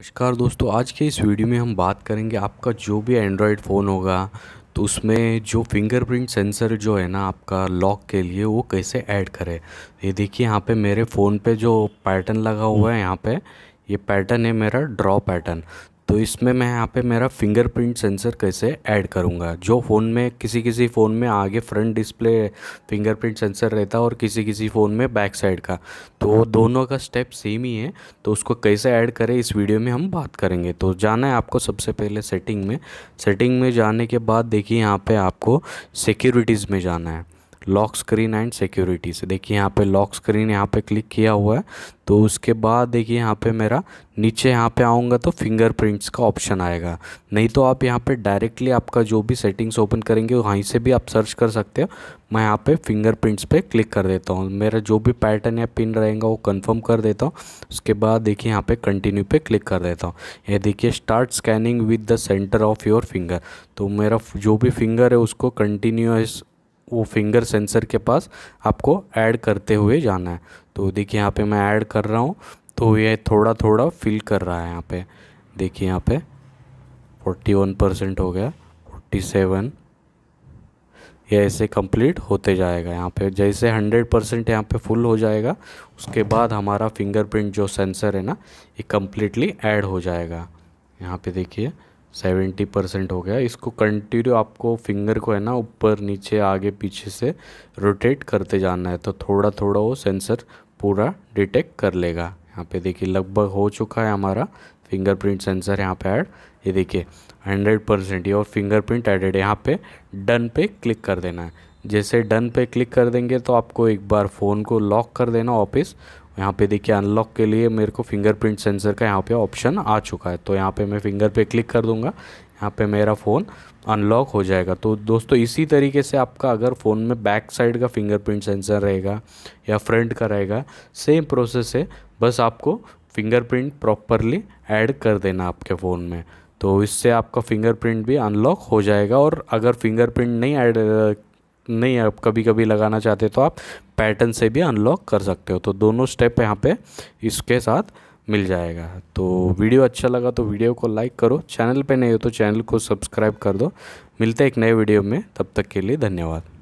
नमस्कार दोस्तों आज के इस वीडियो में हम बात करेंगे आपका जो भी एंड्रॉयड फ़ोन होगा तो उसमें जो फिंगरप्रिंट सेंसर जो है ना आपका लॉक के लिए वो कैसे ऐड करें ये देखिए यहाँ पे मेरे फ़ोन पे जो पैटर्न लगा हुआ है यहाँ पे ये पैटर्न है मेरा ड्रॉ पैटर्न तो इसमें मैं यहाँ पे मेरा फिंगरप्रिंट सेंसर कैसे ऐड करूँगा जो फ़ोन में किसी किसी फ़ोन में आगे फ्रंट डिस्प्ले फिंगरप्रिंट सेंसर रहता है और किसी किसी फ़ोन में बैक साइड का तो दोनों का स्टेप सेम ही है तो उसको कैसे ऐड करें इस वीडियो में हम बात करेंगे तो जाना है आपको सबसे पहले सेटिंग में सेटिंग में जाने के बाद देखिए यहाँ पर आपको सिक्योरिटीज़ में जाना है लॉक स्क्रीन एंड सिक्योरिटी से देखिए यहाँ पे लॉक स्क्रीन यहाँ पे क्लिक किया हुआ है तो उसके बाद देखिए यहाँ पे मेरा नीचे यहाँ पे आऊँगा तो फिंगरप्रिंट्स का ऑप्शन आएगा नहीं तो आप यहाँ पे डायरेक्टली आपका जो भी सेटिंग्स ओपन करेंगे वहीं से भी आप सर्च कर सकते हो मैं यहाँ पे फिंगरप्रिंट्स पे क्लिक कर देता हूँ मेरा जो भी पैटर्न या पिन रहेगा वो कंफर्म कर देता हूँ उसके बाद देखिए यहाँ पे कंटिन्यू पे क्लिक कर देता हूँ ये देखिए start scanning with the centre of your finger तो मेरा जो भी फिंगर है उसको कंटिन्यूस वो फिंगर सेंसर के पास आपको ऐड करते हुए जाना है तो देखिए यहाँ पे मैं ऐड कर रहा हूँ तो ये थोड़ा थोड़ा फिल कर रहा है यहाँ पे देखिए यहाँ पे 41 परसेंट हो गया 47 ये ऐसे कंप्लीट होते जाएगा यहाँ पे जैसे 100 परसेंट यहाँ पे फुल हो जाएगा उसके बाद हमारा फिंगरप्रिंट जो सेंसर है ना ये कम्प्लीटली ऐड हो जाएगा यहाँ पर देखिए सेवेंटी परसेंट हो गया इसको कंटिन्यू आपको फिंगर को है ना ऊपर नीचे आगे पीछे से रोटेट करते जाना है तो थोड़ा थोड़ा वो सेंसर पूरा डिटेक्ट कर लेगा यहाँ पे देखिए लगभग हो चुका है हमारा फिंगरप्रिंट सेंसर यहाँ पे ऐड ये देखिए हंड्रेड परसेंट ये और फिंगरप्रिंट एडेड यहाँ पे डन पे क्लिक कर देना है जैसे डन पे क्लिक कर देंगे तो आपको एक बार फ़ोन को लॉक कर देना ऑफिस यहाँ पे देखिए अनलॉक के लिए मेरे को फिंगरप्रिंट सेंसर का यहाँ पे ऑप्शन आ चुका है तो यहाँ पे मैं फिंगर पे क्लिक कर दूँगा यहाँ पे मेरा फ़ोन अनलॉक हो जाएगा तो दोस्तों इसी तरीके से आपका अगर फ़ोन में बैक साइड का फिंगरप्रिंट सेंसर रहेगा या फ्रंट का रहेगा सेम प्रोसेस है बस आपको फिंगरप्रिंट प्रॉपरली ऐड कर देना आपके फ़ोन में तो इससे आपका फिंगरप्रिंट भी अनलॉक हो जाएगा और अगर फिंगरप्रिंट नहीं ऐड नहीं आप कभी कभी लगाना चाहते तो आप पैटर्न से भी अनलॉक कर सकते हो तो दोनों स्टेप यहाँ पे इसके साथ मिल जाएगा तो वीडियो अच्छा लगा तो वीडियो को लाइक करो चैनल पे नहीं हो तो चैनल को सब्सक्राइब कर दो मिलते एक नए वीडियो में तब तक के लिए धन्यवाद